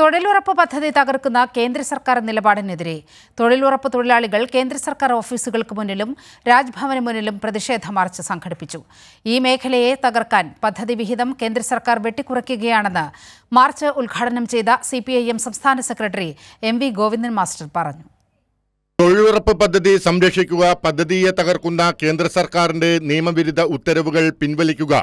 തൊഴിലുറപ്പ് പദ്ധതി തകർക്കുന്ന കേന്ദ്ര സർക്കാർ നിലപാടിനെതിരെ തൊഴിലുറപ്പ് തൊഴിലാളികൾ കേന്ദ്ര സർക്കാർ ഓഫീസുകൾക്ക് മുന്നിലും രാജ്ഭവന് മുന്നിലും പ്രതിഷേധ മാർച്ച് സംഘടിപ്പിച്ചു ഈ മേഖലയെ തകർക്കാൻ പദ്ധതി വിഹിതം കേന്ദ്ര സർക്കാർ വെട്ടിക്കുറയ്ക്കുകയാണെന്ന് മാർച്ച് ഉദ്ഘാടനം ചെയ്ത സി സംസ്ഥാന സെക്രട്ടറി എം ഗോവിന്ദൻ മാസ്റ്റർ പറഞ്ഞു തൊഴിലുറപ്പ് പദ്ധതി സംരക്ഷിക്കുക പദ്ധതിയെ തകർക്കുന്ന കേന്ദ്ര സർക്കാരിന്റെ നിയമവിരുദ്ധ ഉത്തരവുകൾ പിൻവലിക്കുക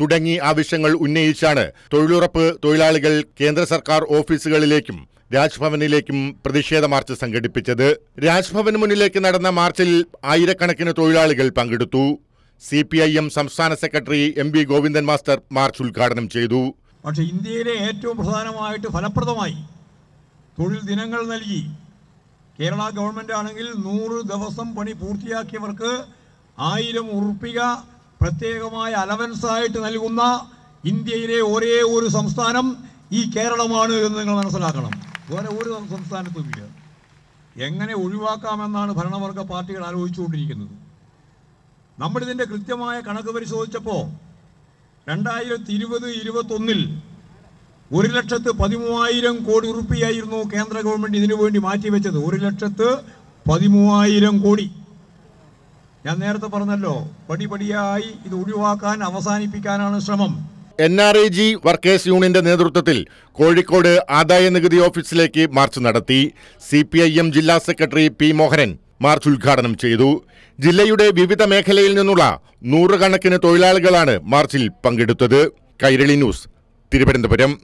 തുടങ്ങി ആവശ്യങ്ങൾ ഉന്നയിച്ചാണ് തൊഴിലുറപ്പ് തൊഴിലാളികൾ കേന്ദ്ര സർക്കാർ ഓഫീസുകളിലേക്കും രാജ്ഭവനിലേക്കും പ്രതിഷേധ മാർച്ച് സംഘടിപ്പിച്ചത് രാജ്ഭവന് മുന്നിലേക്ക് നടന്ന മാർച്ചിൽ ആയിരക്കണക്കിന് തൊഴിലാളികൾ പങ്കെടുത്തു സി പി ഐ എം സംസ്ഥാന സെക്രട്ടറി M V Govindan master march ഉദ്ഘാടനം ചെയ്തു പക്ഷേ ഇന്ത്യയിലെ ഏറ്റവും പ്രധാനമായിട്ട് ഫലപ്രദമായി തൊഴിൽ ദിനങ്ങൾ നൽകി കേരള ഗവൺമെന്റ് ആണെങ്കിൽ നൂറ് ദിവസം പണി പൂർത്തിയാക്കിയവർക്ക് ആയിരം ഉറുപ്പിക പ്രത്യേകമായ അലവൻസ് ആയിട്ട് നൽകുന്ന ഇന്ത്യയിലെ ഒരേ ഒരു സംസ്ഥാനം ഈ കേരളമാണ് എന്ന് നിങ്ങൾ മനസ്സിലാക്കണം വേറെ ഒരു സംസ്ഥാനത്തുമില്ല എങ്ങനെ ഒഴിവാക്കാമെന്നാണ് ഭരണവർഗ പാർട്ടികൾ ആലോചിച്ചുകൊണ്ടിരിക്കുന്നത് നമ്മളിതിൻ്റെ കൃത്യമായ കണക്ക് പരിശോധിച്ചപ്പോൾ രണ്ടായിരത്തി ഇരുപത് ഇരുപത്തൊന്നിൽ ഒരു ലക്ഷത്ത് പതിമൂവായിരം കോടി ഉറുപ്പിയായിരുന്നു കേന്ദ്ര ഗവൺമെൻറ് ഇതിനു വേണ്ടി മാറ്റിവെച്ചത് ഒരു ലക്ഷത്ത് പതിമൂവായിരം കോടി ഞാൻ നേരത്തെ പറഞ്ഞല്ലോ പടിപടിയായി ഇത് ഒഴിവാക്കാൻ അവസാനിപ്പിക്കാനാണ് ശ്രമം N R E G workers യൂണിയന്റെ നേതൃത്വത്തിൽ കോഴിക്കോട് ആദായ നികുതി ഓഫീസിലേക്ക് മാർച്ച് നടത്തി സി പി ഐ എം ജില്ലാ സെക്രട്ടറി പി മോഹനൻ മാർച്ച് ഉദ്ഘാടനം ചെയ്തു ജില്ലയുടെ വിവിധ മേഖലയിൽ നിന്നുള്ള നൂറുകണക്കിന് തൊഴിലാളികളാണ് മാർച്ചിൽ പങ്കെടുത്തത് കൈരളി ന്യൂസ് തിരുവനന്തപുരം